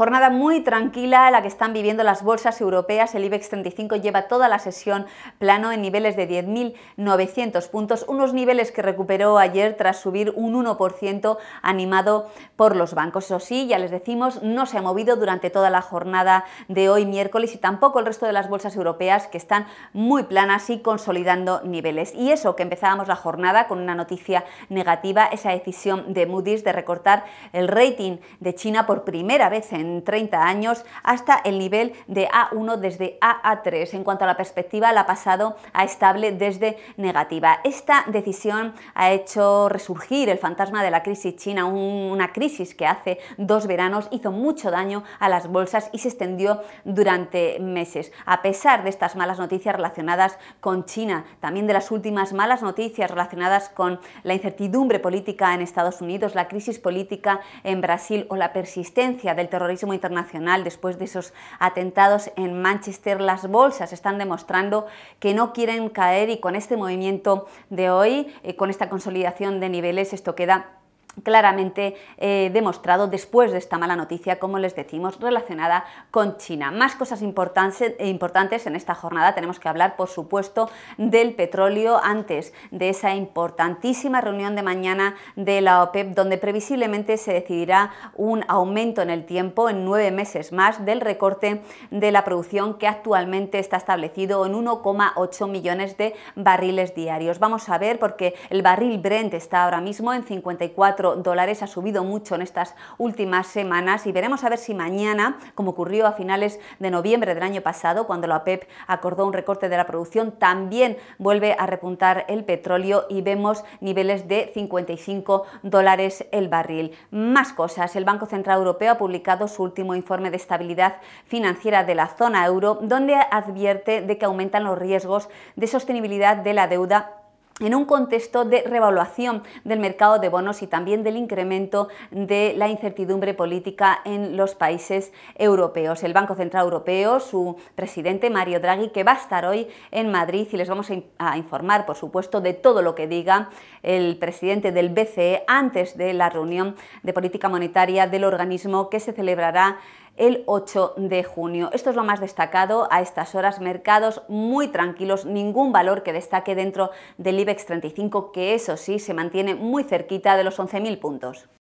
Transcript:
Jornada muy tranquila la que están viviendo las bolsas europeas. El IBEX 35 lleva toda la sesión plano en niveles de 10.900 puntos, unos niveles que recuperó ayer tras subir un 1% animado por los bancos. Eso sí, ya les decimos, no se ha movido durante toda la jornada de hoy miércoles y tampoco el resto de las bolsas europeas que están muy planas y consolidando niveles. Y eso que empezábamos la jornada con una noticia negativa, esa decisión de Moody's de recortar el rating de China por primera vez en 30 años hasta el nivel de A1 desde AA3. En cuanto a la perspectiva, la ha pasado a estable desde negativa. Esta decisión ha hecho resurgir el fantasma de la crisis china, una crisis que hace dos veranos hizo mucho daño a las bolsas y se extendió durante meses. A pesar de estas malas noticias relacionadas con China, también de las últimas malas noticias relacionadas con la incertidumbre política en Estados Unidos, la crisis política en Brasil o la persistencia del terrorismo internacional después de esos atentados en Manchester, las bolsas están demostrando que no quieren caer y con este movimiento de hoy, eh, con esta consolidación de niveles, esto queda claramente eh, demostrado después de esta mala noticia, como les decimos, relacionada con China. Más cosas importantes en esta jornada. Tenemos que hablar, por supuesto, del petróleo antes de esa importantísima reunión de mañana de la OPEP, donde previsiblemente se decidirá un aumento en el tiempo, en nueve meses más, del recorte de la producción que actualmente está establecido en 1,8 millones de barriles diarios. Vamos a ver, porque el barril Brent está ahora mismo en 54 dólares, ha subido mucho en estas últimas semanas y veremos a ver si mañana, como ocurrió a finales de noviembre del año pasado, cuando la OPEP e acordó un recorte de la producción, también vuelve a repuntar el petróleo y vemos niveles de 55 dólares el barril. Más cosas, el Banco Central Europeo ha publicado su último informe de estabilidad financiera de la zona euro, donde advierte de que aumentan los riesgos de sostenibilidad de la deuda en un contexto de revaluación del mercado de bonos y también del incremento de la incertidumbre política en los países europeos. El Banco Central Europeo, su presidente Mario Draghi, que va a estar hoy en Madrid y les vamos a informar, por supuesto, de todo lo que diga el presidente del BCE antes de la reunión de política monetaria del organismo que se celebrará el 8 de junio. Esto es lo más destacado a estas horas, mercados muy tranquilos, ningún valor que destaque dentro del IBEX 35, que eso sí, se mantiene muy cerquita de los 11.000 puntos.